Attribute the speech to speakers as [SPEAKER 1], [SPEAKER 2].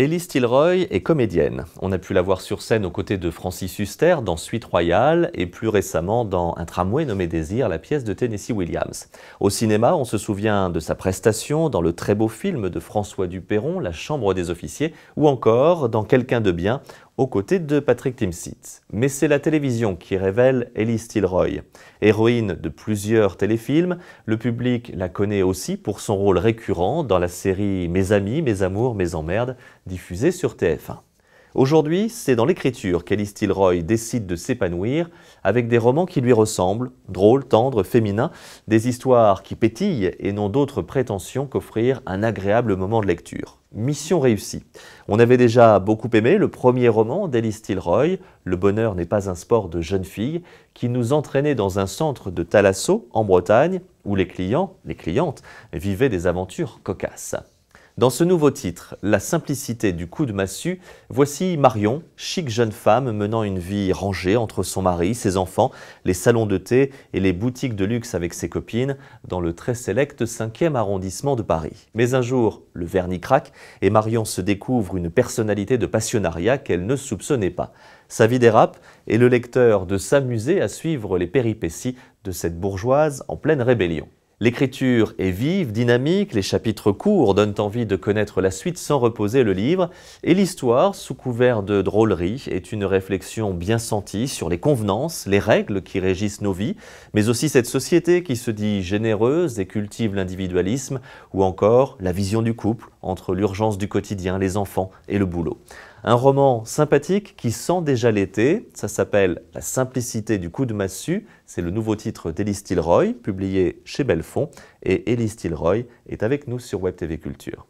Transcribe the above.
[SPEAKER 1] Elise Tilroy est comédienne. On a pu la voir sur scène aux côtés de Francis Huster dans Suite Royale et plus récemment dans Un tramway nommé Désir, la pièce de Tennessee Williams. Au cinéma, on se souvient de sa prestation dans le très beau film de François Duperron, La Chambre des officiers, ou encore dans Quelqu'un de bien, aux côtés de Patrick Timsit. Mais c'est la télévision qui révèle Ellie Tilroy. Héroïne de plusieurs téléfilms, le public la connaît aussi pour son rôle récurrent dans la série Mes amis, mes amours, mes emmerdes, diffusée sur TF1. Aujourd'hui, c'est dans l'écriture qu'Elise Tilroy décide de s'épanouir, avec des romans qui lui ressemblent, drôles, tendres, féminins, des histoires qui pétillent et n'ont d'autre prétention qu'offrir un agréable moment de lecture. Mission réussie. On avait déjà beaucoup aimé le premier roman d'Elise Tilroy, Le bonheur n'est pas un sport de jeune fille, qui nous entraînait dans un centre de Thalasso, en Bretagne, où les clients, les clientes, vivaient des aventures cocasses. Dans ce nouveau titre, La simplicité du coup de massue, voici Marion, chic jeune femme menant une vie rangée entre son mari, ses enfants, les salons de thé et les boutiques de luxe avec ses copines dans le très sélecte 5e arrondissement de Paris. Mais un jour, le vernis craque et Marion se découvre une personnalité de passionnariat qu'elle ne soupçonnait pas. Sa vie dérape et le lecteur de s'amuser à suivre les péripéties de cette bourgeoise en pleine rébellion. L'écriture est vive, dynamique, les chapitres courts donnent envie de connaître la suite sans reposer le livre, et l'histoire, sous couvert de drôlerie, est une réflexion bien sentie sur les convenances, les règles qui régissent nos vies, mais aussi cette société qui se dit généreuse et cultive l'individualisme, ou encore la vision du couple entre l'urgence du quotidien, les enfants et le boulot. Un roman sympathique qui sent déjà l'été, ça s'appelle La simplicité du coup de massue, c'est le nouveau titre d'Elise Stilroy, publié chez Bellefond, et Elise Tilroy est avec nous sur Web TV Culture.